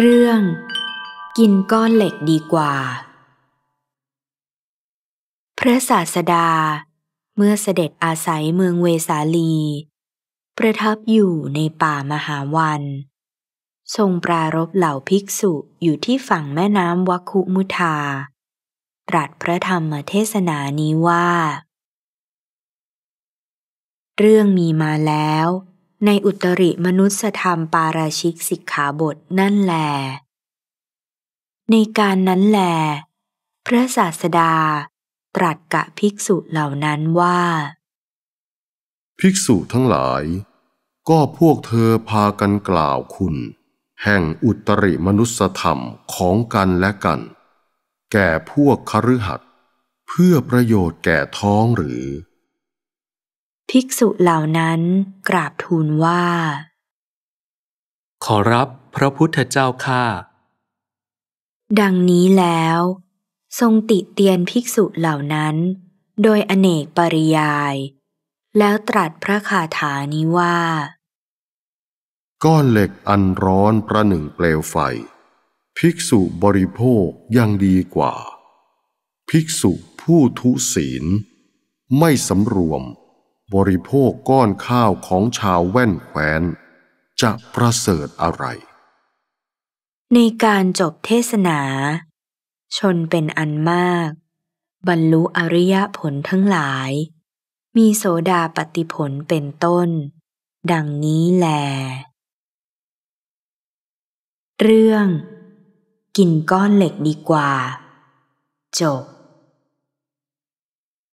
เรื่องกินก้อนเหล็กดีกว่า พระศาสดาเมื่อเสด็จอาศัยเมืองเวสาลี ประทับอยู่ในป่ามหาวันทรงปรารบเหล่าภิกษุอยู่ที่ฝั่งแม่น้ำวัคุมุทา ตรัสพระธรรมเทศนานี้ว่า เรื่องมีมาแล้วในอุตริมนุสธรรม ปาราชิกสิกขาบทนั่นแล ในการนั้นแล พระศาสดา ตรัสกะภิกษุเหล่านั้นว่า ภิกษุทั้งหลาย ก็พวกเธอพากันกล่าวคุณ แห่งอุตริมนุสธรรมของกันและกัน แก่พวกคฤหัสถ์เพื่อประโยชน์แก่ท้องหรือภิกษุเหล่านั้นกราบทูลว่า ขอรับพระพุทธเจ้าข้าดังนี้แล้ว ทรงติเตียนภิกษุเหล่านั้น โดยอเนกปริยาย แล้วตรัสพระคาถานี้ว่า ก้อนเหล็กอันร้อนประหนึ่งเปลวไฟ ภิกษุบริโภคยังดีกว่า ภิกษุผู้ทุศีล ไม่สำรวมบริโภคก้อนข้าวของชาวแว่นแคว้นจะประเสริฐอะไร ในการจบเทศนา ชนเป็นอันมาก บรรลุอริยผลทั้งหลาย มีโสดาปฏิผลเป็นต้น ดังนี้แล เรื่อง กินก้อนเหล็กดีกว่า จบ